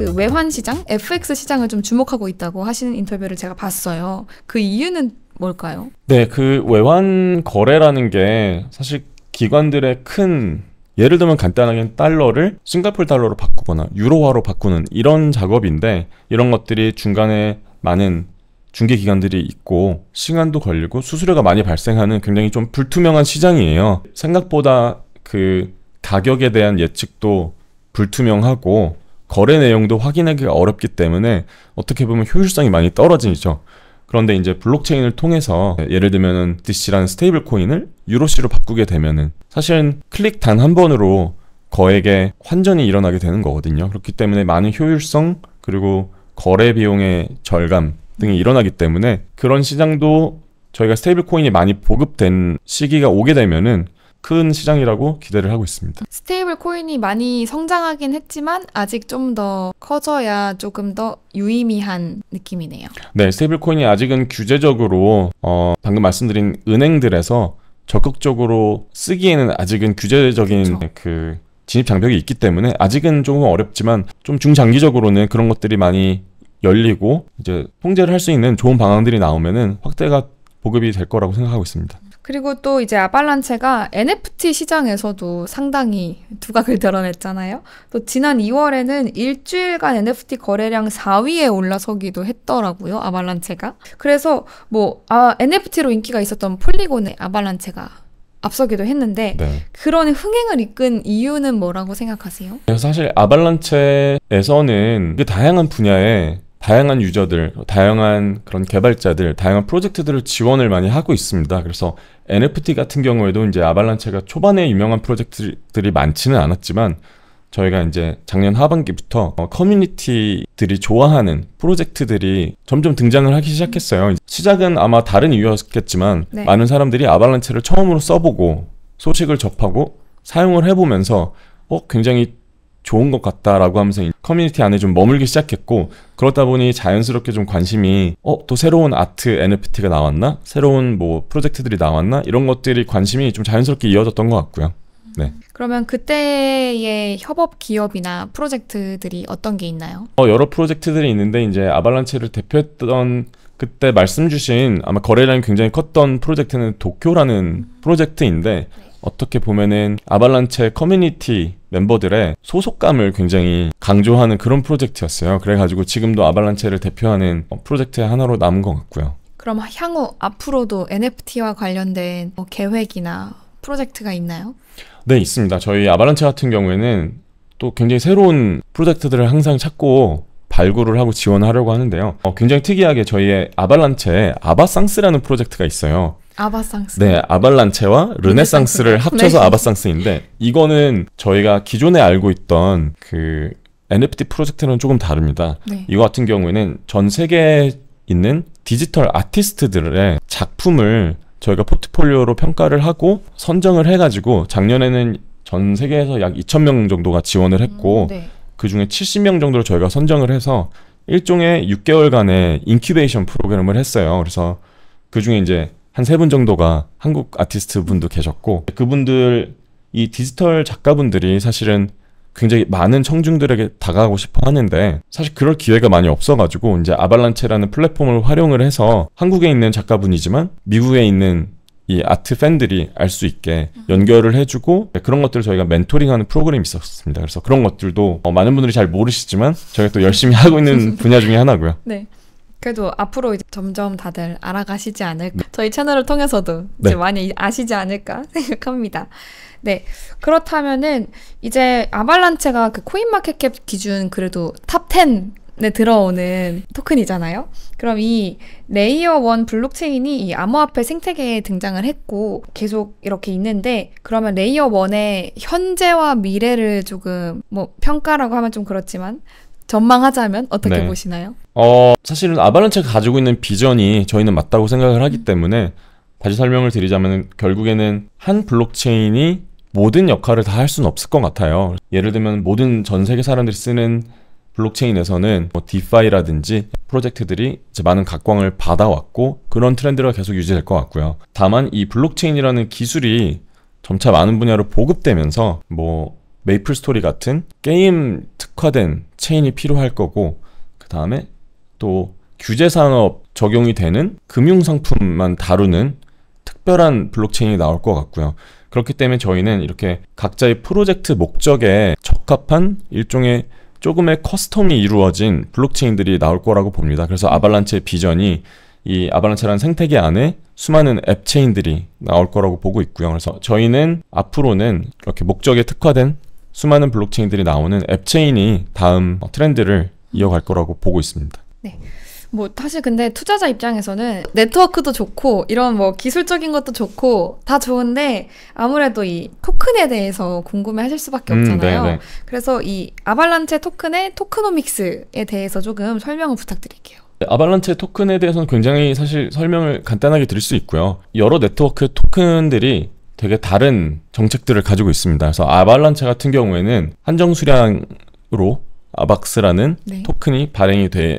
그 외환 시장, FX 시장을 좀 주목하고 있다고 하시는 인터뷰를 제가 봤어요. 그 이유는 뭘까요? 네, 그 외환 거래라는 게 사실 기관들의 큰 예를 들면 간단하게 달러를 싱가폴 달러로 바꾸거나 유로화로 바꾸는 이런 작업인데 이런 것들이 중간에 많은 중개 기관들이 있고 시간도 걸리고 수수료가 많이 발생하는 굉장히 좀 불투명한 시장이에요. 생각보다 그 가격에 대한 예측도 불투명하고 거래 내용도 확인하기가 어렵기 때문에 어떻게 보면 효율성이 많이 떨어지죠. 그런데 이제 블록체인을 통해서 예를 들면은 DC라는 스테이블 코인을 유로시로 바꾸게 되면은 사실은 클릭 단 한 번으로 거액의 환전이 일어나게 되는 거거든요. 그렇기 때문에 많은 효율성 그리고 거래 비용의 절감 등이 일어나기 때문에 그런 시장도 저희가 스테이블 코인이 많이 보급된 시기가 오게 되면은 큰 시장이라고 기대를 하고 있습니다. 스테이블 코인이 많이 성장하긴 했지만 아직 좀 더 커져야 조금 더 유의미한 느낌이네요. 네, 스테이블 코인이 아직은 규제적으로 어, 방금 말씀드린 은행들에서 적극적으로 쓰기에는 아직은 규제적인 그렇그 진입 장벽이 있기 때문에 아직은 조금 어렵지만 좀 중장기적으로는 그런 것들이 많이 열리고 이제 통제를 할 수 있는 좋은 방안들이 나오면은 확대가 보급이 될 거라고 생각하고 있습니다. 그리고 또 이제 아발란체가 NFT 시장에서도 상당히 두각을 드러냈잖아요. 또 지난 2월에는 일주일간 NFT 거래량 4위에 올라서기도 했더라고요. 아발란체가. 그래서 뭐 아, NFT로 인기가 있었던 폴리곤의 아발란체가 앞서기도 했는데 네. 그런 흥행을 이끈 이유는 뭐라고 생각하세요? 사실 아발란체에서는 그 다양한 분야에 다양한 유저들, 다양한 그런 개발자들, 다양한 프로젝트들을 지원을 많이 하고 있습니다. 그래서 NFT 같은 경우에도 이제 아발란체가 초반에 유명한 프로젝트들이 많지는 않았지만 저희가 이제 작년 하반기부터 어, 커뮤니티들이 좋아하는 프로젝트들이 점점 등장을 하기 시작했어요. 시작은 아마 다른 이유였겠지만 네. 많은 사람들이 아발란체를 처음으로 써보고 소식을 접하고 사용을 해보면서 어, 굉장히 좋은 것 같다라고 하면서 커뮤니티 안에 좀 머물기 시작했고 그러다 보니 자연스럽게 좀 관심이 어또 새로운 아트 NFT가 나왔나 새로운 뭐 프로젝트들이 나왔나 이런 것들이 관심이 좀 자연스럽게 이어졌던 것 같고요. 네. 그러면 그때의 협업 기업이나 프로젝트들이 어떤 게 있나요? 어, 여러 프로젝트들이 있는데 이제 아발란체를 대표했던 그때 말씀 주신 아마 거래량이 굉장히 컸던 프로젝트는 도쿄라는 음. 프로젝트인데 네. 어떻게 보면은 아발란체 커뮤니티 멤버들의 소속감을 굉장히 강조하는 그런 프로젝트였어요. 그래가지고 지금도 아발란체를 대표하는 어, 프로젝트의 하나로 남은 것 같고요. 그럼 향후 앞으로도 NFT와 관련된 뭐 계획이나 프로젝트가 있나요? 네, 있습니다. 저희 아발란체 같은 경우에는 또 굉장히 새로운 프로젝트들을 항상 찾고 발굴을 하고 지원하려고 하는데요. 어, 굉장히 특이하게 저희의 아발란체에 아바상스라는 프로젝트가 있어요. 아바상스. 네, 아발란체와 르네상스를 합쳐서 네. 아바상스인데 이거는 저희가 기존에 알고 있던 그 NFT 프로젝트는 조금 다릅니다. 네. 이거 같은 경우에는 전 세계에 있는 디지털 아티스트들의 작품을 저희가 포트폴리오로 평가를 하고 선정을 해가지고 작년에는 전 세계에서 약 2천 명 정도가 지원을 했고 음, 네. 그 중에 70명 정도를 저희가 선정을 해서 일종의 6개월간의 인큐베이션 프로그램을 했어요. 그래서 그 중에 이제 한세분 정도가 한국 아티스트 분도 계셨고 그분들 이 디지털 작가분들이 사실은 굉장히 많은 청중들에게 다가가고 싶어 하는데 사실 그럴 기회가 많이 없어가지고 이제 아발란체라는 플랫폼을 활용을 해서 한국에 있는 작가분이지만 미국에 있는 이 아트 팬들이 알 수 있게 연결을 해주고 네, 그런 것들을 저희가 멘토링하는 프로그램이 있었습니다. 그래서 그런 것들도 어, 많은 분들이 잘 모르시지만 저희가 또 열심히 하고 있는 분야 중에 하나고요. 네. 그래도 앞으로 이제 점점 다들 알아가시지 않을까. 네. 저희 채널을 통해서도 이제 네. 많이 아시지 않을까 생각합니다. 네. 그렇다면은 이제 아발란체가 그 코인마켓캡 기준 그래도 탑10 네, 들어오는 토큰이잖아요. 그럼 이 레이어 1 블록체인이 이 암호화폐 생태계에 등장을 했고 계속 이렇게 있는데 그러면 레이어 1의 현재와 미래를 조금 뭐 평가라고 하면 좀 그렇지만 전망하자면 어떻게 네. 보시나요? 어, 사실은 아바란체가 가지고 있는 비전이 저희는 맞다고 생각을 하기 때문에 다시 설명을 드리자면 결국에는 한 블록체인이 모든 역할을 다 할 수는 없을 것 같아요. 예를 들면 모든 전 세계 사람들이 쓰는 블록체인에서는 뭐 디파이라든지 프로젝트들이 이제 많은 각광을 받아왔고 그런 트렌드가 계속 유지될 것 같고요. 다만 이 블록체인이라는 기술이 점차 많은 분야로 보급되면서 뭐 메이플 스토리 같은 게임 특화된 체인이 필요할 거고 그 다음에 또 규제 산업 적용이 되는 금융 상품만 다루는 특별한 블록체인이 나올 것 같고요. 그렇기 때문에 저희는 이렇게 각자의 프로젝트 목적에 적합한 일종의 조금의 커스텀이 이루어진 블록체인들이 나올 거라고 봅니다. 그래서 아발란체의 비전이 이 아발란체라는 생태계 안에 수많은 앱체인들이 나올 거라고 보고 있고요. 그래서 저희는 앞으로는 이렇게 목적에 특화된 수많은 블록체인들이 나오는 앱체인이 다음 트렌드를 이어갈 거라고 보고 있습니다. 네. 뭐 사실 근데 투자자 입장에서는 네트워크도 좋고 이런 뭐 기술적인 것도 좋고 다 좋은데 아무래도 이 토큰에 대해서 궁금해 하실 수밖에 음, 네, 없잖아요. 음, 그래서 이 아발란체 토큰의 토크노믹스에 대해서 조금 설명을 부탁드릴게요. 네, 아발란체 토큰에 대해서는 굉장히 사실 설명을 간단하게 드릴 수 있고요. 여러 네트워크 토큰들이 되게 다른 정책들을 가지고 있습니다. 그래서 아발란체 같은 경우에는 한정 수량으로 아박스라는 네. 토큰이 발행이 되어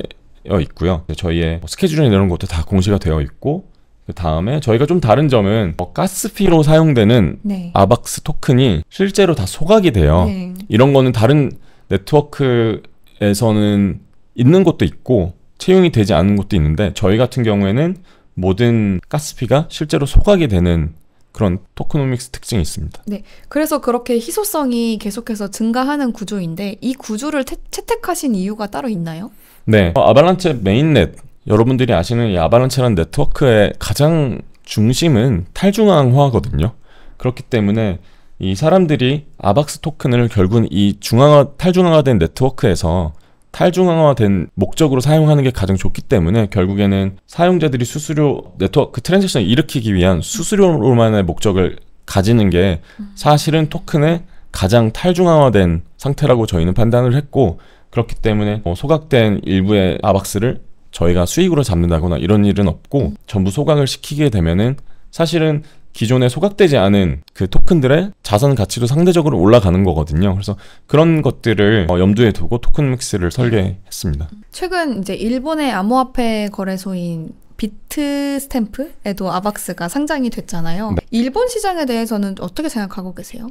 있고요. 저희의 뭐 스케줄이나 이런 것도 다 공시가 되어 있고 그 다음에 저희가 좀 다른 점은 어, 가스피로 사용되는 네. 아박스 토큰이 실제로 다 소각이 돼요. 네. 이런 거는 다른 네트워크에서는 있는 것도 있고 채용이 되지 않은 것도 있는데 저희 같은 경우에는 모든 가스피가 실제로 소각이 되는 그런 토크노믹스 특징이 있습니다. 네. 그래서 그렇게 희소성이 계속해서 증가하는 구조인데 이 구조를 태, 채택하신 이유가 따로 있나요? 네. 어, 아발란체 메인넷 여러분들이 아시는 이 아발란체라는 네트워크의 가장 중심은 탈중앙화거든요. 그렇기 때문에 이 사람들이 아박스 토큰을 결국은 이 중앙화 탈중앙화된 네트워크에서 탈중앙화된 목적으로 사용하는 게 가장 좋기 때문에 결국에는 사용자들이 수수료 네트워크 그 트랜잭션을 일으키기 위한 수수료로만의 목적을 가지는 게 사실은 토큰의 가장 탈중앙화된 상태라고 저희는 판단을 했고 그렇기 때문에 뭐 소각된 일부의 아박스를 저희가 수익으로 잡는다거나 이런 일은 없고 전부 소각을 시키게 되면은 사실은 기존에 소각되지 않은 그 토큰들의 자산 가치도 상대적으로 올라가는 거거든요. 그래서 그런 것들을 어, 염두에 두고 토큰 믹스를 설계했습니다. 최근 이제 일본의 암호화폐 거래소인 비트 스탬프에도 아박스가 상장이 됐잖아요. 네. 일본 시장에 대해서는 어떻게 생각하고 계세요?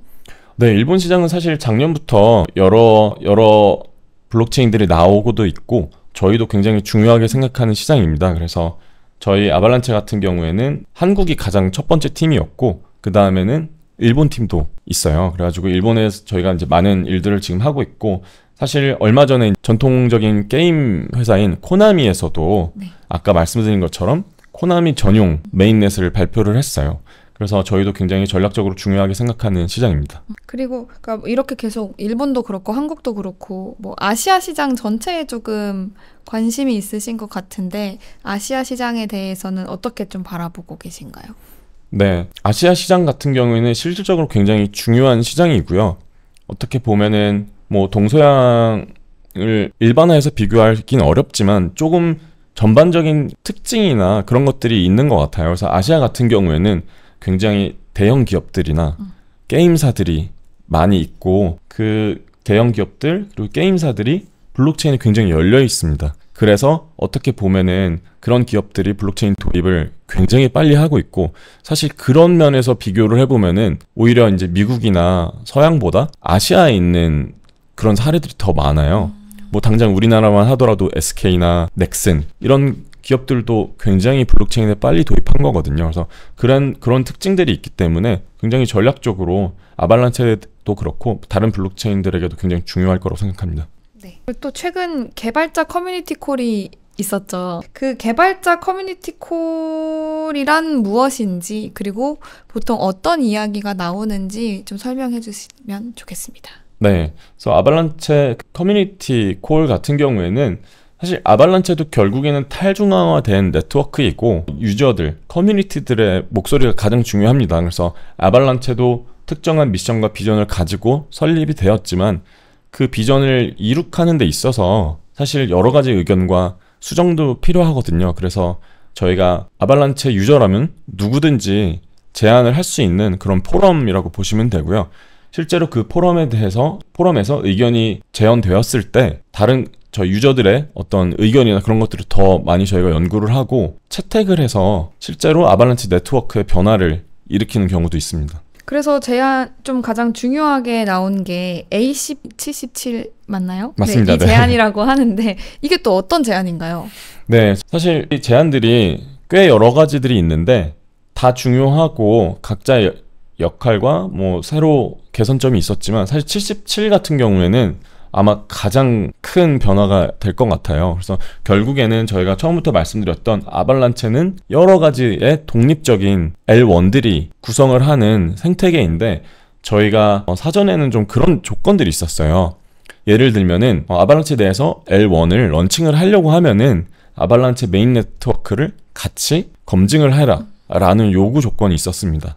네, 일본 시장은 사실 작년부터 여러 여러 블록체인들이 나오고도 있고 저희도 굉장히 중요하게 생각하는 시장입니다. 그래서 저희 아발란체 같은 경우에는 한국이 가장 첫 번째 팀이었고 그 다음에는 일본 팀도 있어요. 그래가지고 일본에서 저희가 이제 많은 일들을 지금 하고 있고 사실 얼마 전에 전통적인 게임 회사인 코나미에서도 네. 아까 말씀드린 것처럼 코나미 전용 메인넷을 발표를 했어요. 그래서 저희도 굉장히 전략적으로 중요하게 생각하는 시장입니다. 그리고 그러니까 이렇게 계속 일본도 그렇고 한국도 그렇고 뭐 아시아 시장 전체에 조금 관심이 있으신 것 같은데 아시아 시장에 대해서는 어떻게 좀 바라보고 계신가요? 네. 아시아 시장 같은 경우에는 실질적으로 굉장히 중요한 시장이고요. 어떻게 보면은 뭐 동서양을 일반화해서 비교하기는 어렵지만 조금 전반적인 특징이나 그런 것들이 있는 것 같아요. 그래서 아시아 같은 경우에는 굉장히 대형 기업들이나 음. 게임사들이 많이 있고 그 대형 기업들 그리고 게임사들이 블록체인에 굉장히 열려 있습니다. 그래서 어떻게 보면은 그런 기업들이 블록체인 도입을 굉장히 빨리 하고 있고 사실 그런 면에서 비교를 해보면은 오히려 이제 미국이나 서양보다 아시아에 있는 그런 사례들이 더 많아요. 음. 뭐 당장 우리나라만 하더라도 SK나 넥슨 이런 기업들도 굉장히 블록체인에 빨리 도입한 거거든요. 그래서 그런 그런 특징들이 있기 때문에 굉장히 전략적으로 아발란체도 그렇고 다른 블록체인들에게도 굉장히 중요할 거라고 생각합니다. 네. 또 최근 개발자 커뮤니티 콜이 있었죠. 그 개발자 커뮤니티 콜이란 무엇인지 그리고 보통 어떤 이야기가 나오는지 좀 설명해 주시면 좋겠습니다. 네. 그래서 아발란체 커뮤니티 콜 같은 경우에는 사실 아발란체도 결국에는 탈중앙화된 네트워크이고 유저들, 커뮤니티들의 목소리가 가장 중요합니다. 그래서 아발란체도 특정한 미션과 비전을 가지고 설립이 되었지만 그 비전을 이룩하는 데 있어서 사실 여러 가지 의견과 수정도 필요하거든요. 그래서 저희가 아발란체 유저라면 누구든지 제안을 할 수 있는 그런 포럼이라고 보시면 되고요. 실제로 그 포럼에 대해서 포럼에서 의견이 제언되었을 때 다른 저희 유저들의 어떤 의견이나 그런 것들을 더 많이 저희가 연구를 하고 채택을 해서 실제로 아발란치 네트워크의 변화를 일으키는 경우도 있습니다. 그래서 제안 좀 가장 중요하게 나온 게 A77 맞나요? 네, 맞습니다. 네, 이 제안이라고 하는데 이게 또 어떤 제안인가요? 네, 사실 이 제안들이 꽤 여러 가지들이 있는데 다 중요하고 각자 역할과 뭐 새로 개선점이 있었지만 사실 77 같은 경우에는 아마 가장 큰 변화가 될 것 같아요. 그래서 결국에는 저희가 처음부터 말씀드렸던 아발란체는 여러 가지의 독립적인 L1들이 구성을 하는 생태계인데 저희가 어, 사전에는 좀 그런 조건들이 있었어요. 예를 들면은 어, 아발란체 내에서 L1을 런칭을 하려고 하면은 아발란체 메인 네트워크를 같이 검증을 해라 라는 요구 조건이 있었습니다.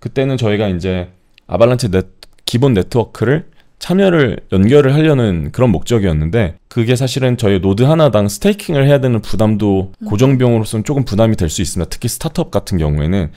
그때는 저희가 이제 아발란체 네, 기본 네트워크를 참여를 연결을 하려는 그런 목적이었는데 그게 사실은 저희 노드 하나당 스테이킹을 해야 되는 부담도 음. 고정비용으로서는 조금 부담이 될 수 있습니다. 특히 스타트업 같은 경우에는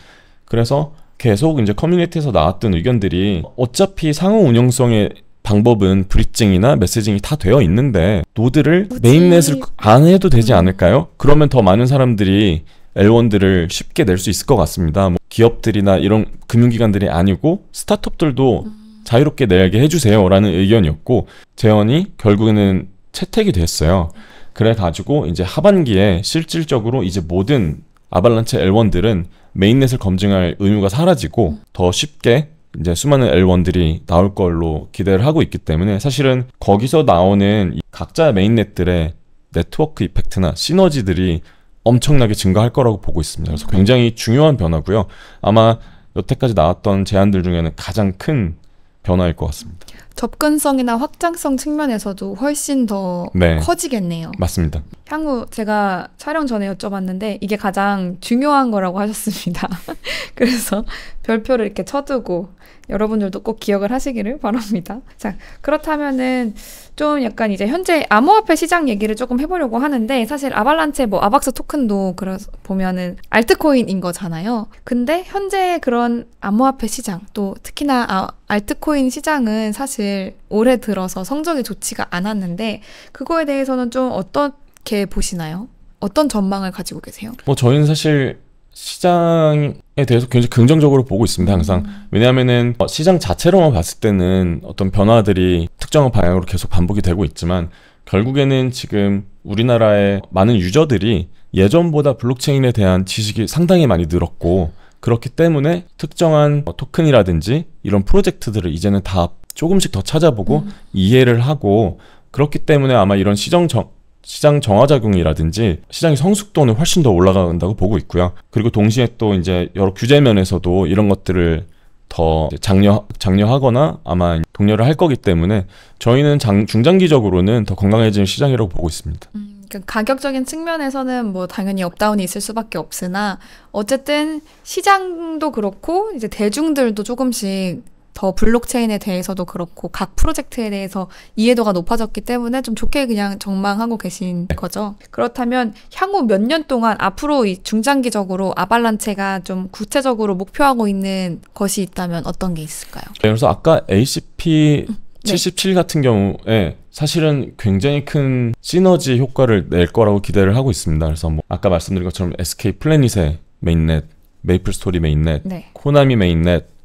그래서 계속 이제 커뮤니티에서 나왔던 의견들이 어차피 상호 운영성의 방법은 브리징이나 메시징이 다 되어 있는데 노드를 그치. 메인넷을 안 해도 되지 음. 않을까요? 그러면 더 많은 사람들이 L1들을 쉽게 낼 수 있을 것 같습니다. 뭐 기업들이나 이런 금융기관들이 아니고 스타트업들도 음. 자유롭게 내게 해주세요라는 의견이었고 재원이 결국에는 채택이 됐어요. 그래가지고 이제 하반기에 실질적으로 이제 모든 아발란체 L1들은 메인넷을 검증할 의무가 사라지고 더 쉽게 이제 수많은 L1들이 나올 걸로 기대를 하고 있기 때문에 사실은 거기서 나오는 각자 메인넷들의 네트워크 이펙트나 시너지들이 엄청나게 증가할 거라고 보고 있습니다. 그래서 굉장히 중요한 변화고요. 아마 여태까지 나왔던 제안들 중에는 가장 큰 변화일 것 같습니다. 접근성이나 확장성 측면에서도 훨씬 더 네. 커지겠네요. 맞습니다. 향후 제가 촬영 전에 여쭤봤는데 이게 가장 중요한 거라고 하셨습니다. 그래서 별표를 이렇게 쳐두고 여러분들도 꼭 기억을 하시기를 바랍니다. 자, 그렇다면은 좀 약간 이제 현재 암호화폐 시장 얘기를 조금 해보려고 하는데 사실 아발란체 뭐 아박스 토큰도 그러 보면은 알트코인인 거잖아요. 근데 현재 그런 암호화폐 시장 또 특히나 아, 알트코인 시장은 사실 사실 올해 들어서 성적이 좋지가 않았는데 그거에 대해서는 좀 어떻게 보시나요? 어떤 전망을 가지고 계세요? 뭐 저희는 사실 시장에 대해서 굉장히 긍정적으로 보고 있습니다, 항상. 음. 왜냐하면은 어, 시장 자체로만 봤을 때는 어떤 변화들이 특정한 방향으로 계속 반복이 되고 있지만 결국에는 지금 우리나라의 많은 유저들이 예전보다 블록체인에 대한 지식이 상당히 많이 늘었고 그렇기 때문에 특정한 어, 토큰이라든지 이런 프로젝트들을 이제는 다 조금씩 더 찾아보고 음. 이해를 하고 그렇기 때문에 아마 이런 시정 정 시장 정화작용이라든지 시장의 성숙도는 훨씬 더 올라간다고 보고 있고요. 그리고 동시에 또 이제 여러 규제 면에서도 이런 것들을 더 장려, 장려하거나 아마 독려를 할 거기 때문에 저희는 장, 중장기적으로는 더 건강해지는 시장이라고 보고 있습니다. 음, 그러니까 가격적인 측면에서는 뭐 당연히 업다운이 있을 수밖에 없으나 어쨌든 시장도 그렇고 이제 대중들도 조금씩 더 블록체인에 대해서도 그렇고 각 프로젝트에 대해서 이해도가 높아졌기 때문에 좀 좋게 그냥 전망하고 계신 네. 거죠. 그렇다면 향후 몇 년 동안 앞으로 중장기적으로 아발란체가 좀 구체적으로 목표하고 있는 것이 있다면 어떤 게 있을까요? 네, 그래서 아까 ACP 77 음, 네. 같은 경우에 사실은 굉장히 큰 시너지 효과를 낼 거라고 기대를 하고 있습니다. 그래서 뭐 아까 말씀드린 것처럼 SK 플래닛의 메인넷, 메이플 스토리 메인넷, 네. 코나미 메인넷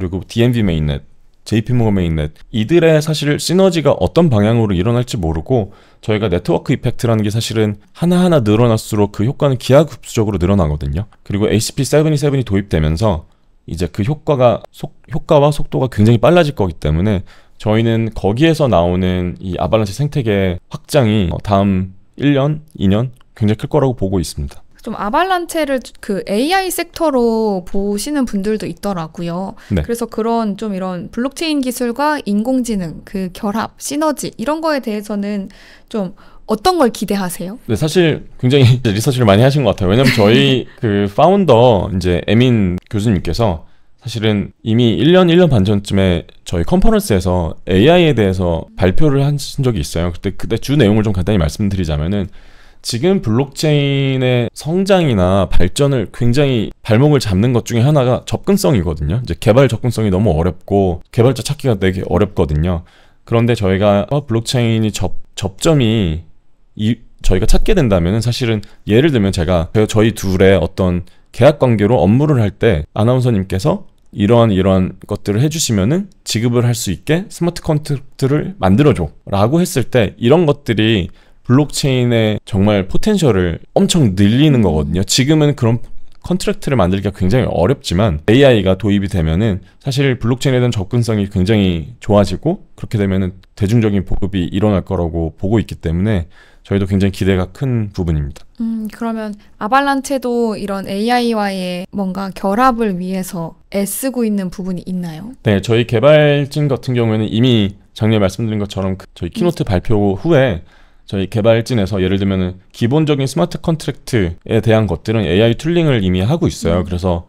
그리고 DMV 메인넷, JP모건 메인넷 이들의 사실 시너지가 어떤 방향으로 일어날지 모르고 저희가 네트워크 이펙트라는 게 사실은 하나하나 늘어날수록 그 효과는 기하급수적으로 늘어나거든요. 그리고 h p 7 2 7이 도입되면서 이제 그 효과가 속, 효과와 속도가 굉장히 빨라질 거기 때문에 저희는 거기에서 나오는 이아발란치 생태계 확장이 다음 1년, 2년 굉장히 클 거라고 보고 있습니다. 좀 아발란체를 그 AI 섹터로 보시는 분들도 있더라고요. 네. 그래서 그런 좀 이런 블록체인 기술과 인공지능 그 결합, 시너지 이런 거에 대해서는 좀 어떤 걸 기대하세요? 네, 사실 굉장히 리서치를 많이 하신 것 같아요. 왜냐면 저희 그 파운더 이제 에민 교수님께서 사실은 이미 1년, 1년 반 전쯤에 저희 컨퍼런스에서 AI에 대해서 발표를 하신 적이 있어요. 그때, 그때 주 내용을 좀 간단히 말씀드리자면은 지금 블록체인의 성장이나 발전을 굉장히 발목을 잡는 것 중에 하나가 접근성이거든요. 이제 개발 접근성이 너무 어렵고 개발자 찾기가 되게 어렵거든요. 그런데 저희가 블록체인이 접, 접점이 이, 저희가 찾게 된다면 사실은 예를 들면 제가 그 저희 둘의 어떤 계약 관계로 업무를 할 때 아나운서님께서 이러한 이러한 것들을 해주시면은 지급을 할 수 있게 스마트 컨트롤트를 만들어줘 라고 했을 때 이런 것들이 블록체인의 정말 포텐셜을 엄청 늘리는 거거든요. 지금은 그런 컨트랙트를 만들기가 굉장히 어렵지만 AI가 도입이 되면은 사실 블록체인에 대한 접근성이 굉장히 좋아지고 그렇게 되면은 대중적인 보급이 일어날 거라고 보고 있기 때문에 저희도 굉장히 기대가 큰 부분입니다. 음, 그러면 아발란체도 이런 AI와의 뭔가 결합을 위해서 애쓰고 있는 부분이 있나요? 네, 저희 개발진 같은 경우에는 이미 작년에 말씀드린 것처럼 그 저희 음. 키노트 발표 후에 저희 개발진에서 예를 들면 기본적인 스마트 컨트랙트에 대한 것들은 AI 툴링을 이미 하고 있어요. 음. 그래서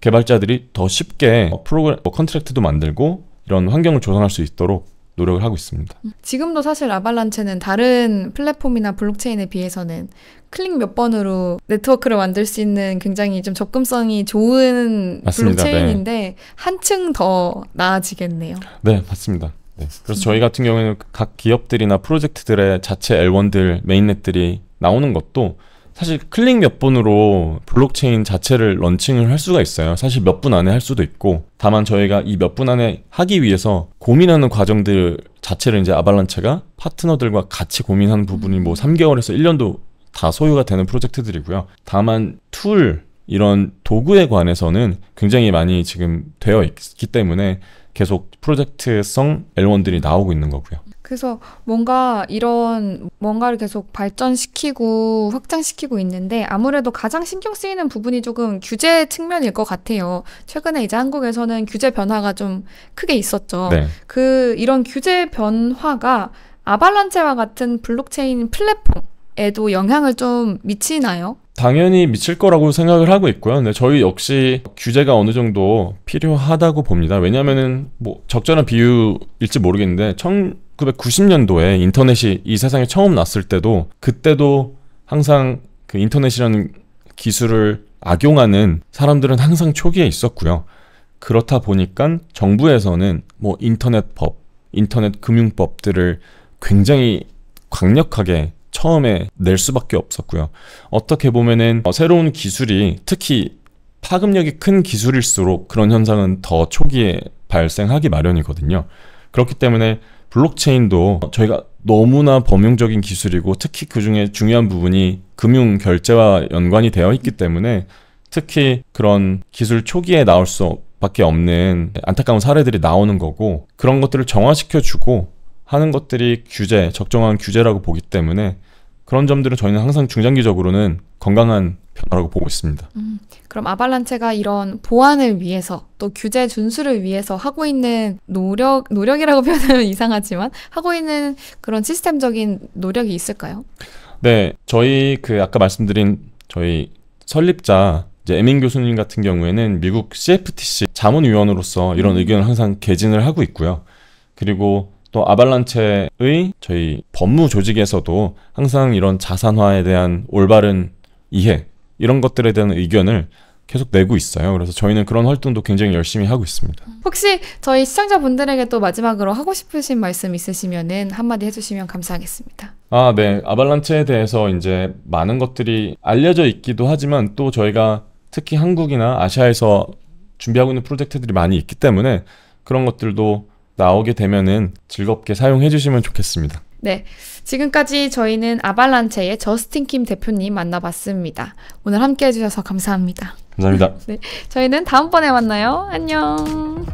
개발자들이 더 쉽게 프로그램 뭐 컨트랙트도 만들고 이런 환경을 조성할 수 있도록 노력을 하고 있습니다. 음. 지금도 사실 아발란체는 다른 플랫폼이나 블록체인에 비해서는 클릭 몇 번으로 네트워크를 만들 수 있는 굉장히 좀 접근성이 좋은 맞습니다. 네. 블록체인인데 네. 한층 더 나아지겠네요. 네, 맞습니다. 네. 그래서 저희 같은 경우에는 각 기업들이나 프로젝트들의 자체 L1들, 메인넷들이 나오는 것도 사실 클릭 몇 번으로 블록체인 자체를 런칭을 할 수가 있어요. 사실 몇 분 안에 할 수도 있고, 다만 저희가 이 몇 분 안에 하기 위해서 고민하는 과정들 자체를 이제 아발란체가 파트너들과 같이 고민하는 부분이 뭐 3개월에서 1년도 다 소요가 되는 프로젝트들이고요. 다만 툴, 이런 도구에 관해서는 굉장히 많이 지금 되어 있기 때문에 계속 프로젝트성 L1들이 나오고 있는 거고요. 그래서 뭔가 이런 뭔가를 계속 발전시키고 확장시키고 있는데 아무래도 가장 신경 쓰이는 부분이 조금 규제 측면일 것 같아요. 최근에 이제 한국에서는 규제 변화가 좀 크게 있었죠. 네. 그 이런 규제 변화가 아발란체와 같은 블록체인 플랫폼 에도 영향을 좀 미치나요? 당연히 미칠 거라고 생각을 하고 있고요. 근데 저희 역시 규제가 어느 정도 필요하다고 봅니다. 왜냐면은 뭐 적절한 비유일지 모르겠는데 1990년도에 인터넷이 이 세상에 처음 났을 때도 그때도 항상 그 인터넷이라는 기술을 악용하는 사람들은 항상 초기에 있었고요. 그렇다 보니까 정부에서는 뭐 인터넷법, 인터넷 금융법들을 굉장히 강력하게 처음에 낼 수밖에 없었고요. 어떻게 보면은 어, 새로운 기술이 특히 파급력이 큰 기술일수록 그런 현상은 더 초기에 발생하기 마련이거든요. 그렇기 때문에 블록체인도 저희가 너무나 범용적인 기술이고 특히 그 중에 중요한 부분이 금융 결제와 연관이 되어 있기 때문에 특히 그런 기술 초기에 나올 수 밖에 없는 안타까운 사례들이 나오는 거고 그런 것들을 정화시켜주고 하는 것들이 규제, 적정한 규제라고 보기 때문에 그런 점들은 저희는 항상 중장기적으로는 건강한 변화라고 보고 있습니다. 음, 그럼 아발란체가 이런 보안을 위해서 또 규제 준수를 위해서 하고 있는 노력 노력이라고 표현하면 이상하지만 하고 있는 그런 시스템적인 노력이 있을까요? 네, 저희 그 아까 말씀드린 저희 설립자 이제 에밍 교수님 같은 경우에는 미국 CFTC 자문위원으로서 이런 음. 의견을 항상 개진을 하고 있고요. 그리고 또 아발란체의 저희 법무 조직에서도 항상 이런 자산화에 대한 올바른 이해 이런 것들에 대한 의견을 계속 내고 있어요. 그래서 저희는 그런 활동도 굉장히 열심히 하고 있습니다. 혹시 저희 시청자분들에게 또 마지막으로 하고 싶으신 말씀 있으시면은 한마디 해주시면 감사하겠습니다. 아, 네. 아발란체에 대해서 이제 많은 것들이 알려져 있기도 하지만 또 저희가 특히 한국이나 아시아에서 준비하고 있는 프로젝트들이 많이 있기 때문에 그런 것들도 나오게 되면은 즐겁게 사용해 주시면 좋겠습니다. 네. 지금까지 저희는 아발란체의 저스틴 킴 대표님 만나봤습니다. 오늘 함께 해주셔서 감사합니다. 감사합니다. 네. 저희는 다음번에 만나요. 안녕.